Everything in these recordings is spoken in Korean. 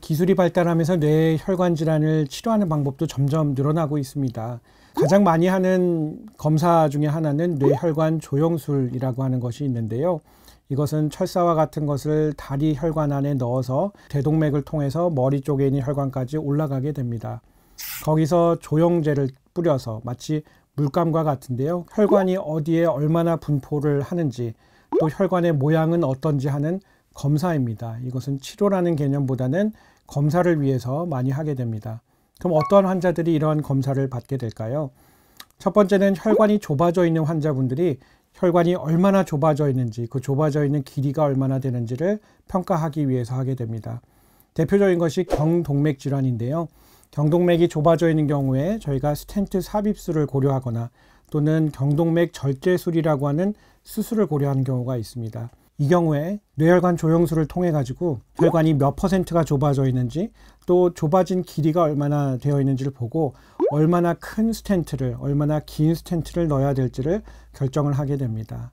기술이 발달하면서 뇌 혈관 질환을 치료하는 방법도 점점 늘어나고 있습니다. 가장 많이 하는 검사 중에 하나는 뇌혈관 조영술이라고 하는 것이 있는데요. 이것은 철사와 같은 것을 다리 혈관 안에 넣어서 대동맥을 통해서 머리 쪽에 있는 혈관까지 올라가게 됩니다. 거기서 조영제를 뿌려서 마치 물감과 같은데요. 혈관이 어디에 얼마나 분포를 하는지 또 혈관의 모양은 어떤지 하는 검사입니다. 이것은 치료라는 개념보다는 검사를 위해서 많이 하게 됩니다. 그럼 어떤 환자들이 이러한 검사를 받게 될까요? 첫 번째는 혈관이 좁아져 있는 환자분들이 혈관이 얼마나 좁아져 있는지 그 좁아져 있는 길이가 얼마나 되는지를 평가하기 위해서 하게 됩니다. 대표적인 것이 경동맥 질환인데요. 경동맥이 좁아져 있는 경우에 저희가 스탠트 삽입술을 고려하거나 또는 경동맥 절제술이라고 하는 수술을 고려하는 경우가 있습니다. 이 경우에 뇌혈관 조영술을 통해 가지고 혈관이 몇 퍼센트가 좁아져 있는지 또 좁아진 길이가 얼마나 되어 있는지를 보고 얼마나 큰 스텐트를 얼마나 긴 스텐트를 넣어야 될지를 결정을 하게 됩니다.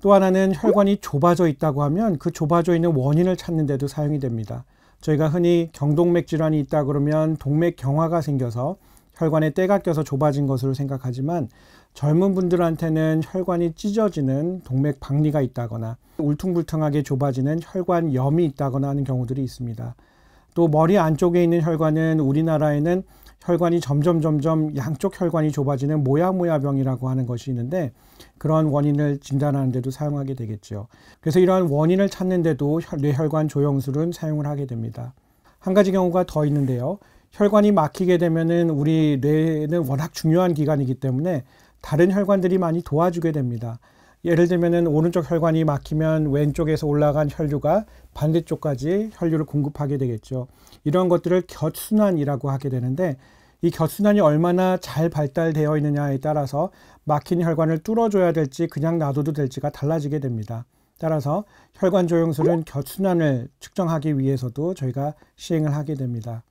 또 하나는 혈관이 좁아져 있다고 하면 그 좁아져 있는 원인을 찾는 데도 사용이 됩니다. 저희가 흔히 경동맥 질환이 있다 그러면 동맥 경화가 생겨서 혈관에 때가 껴서 좁아진 것으로 생각하지만 젊은 분들한테는 혈관이 찢어지는 동맥 박리가 있다거나 울퉁불퉁하게 좁아지는 혈관염이 있다거나 하는 경우들이 있습니다. 또 머리 안쪽에 있는 혈관은 우리나라에는 혈관이 점점 점점 양쪽 혈관이 좁아지는 모야모야병이라고 하는 것이 있는데 그런 원인을 진단하는데도 사용하게 되겠죠. 그래서 이러한 원인을 찾는데도 뇌혈관 조영술은 사용을 하게 됩니다. 한 가지 경우가 더 있는데요. 혈관이 막히게 되면은 우리 뇌는 워낙 중요한 기관이기 때문에 다른 혈관들이 많이 도와주게 됩니다. 예를 들면은 오른쪽 혈관이 막히면 왼쪽에서 올라간 혈류가 반대쪽까지 혈류를 공급하게 되겠죠. 이런 것들을 곁순환이라고 하게 되는데 이 곁순환이 얼마나 잘 발달되어 있느냐에 따라서 막힌 혈관을 뚫어줘야 될지 그냥 놔둬도 될지가 달라지게 됩니다. 따라서 혈관 조영술은 곁순환을 측정하기 위해서도 저희가 시행을 하게 됩니다.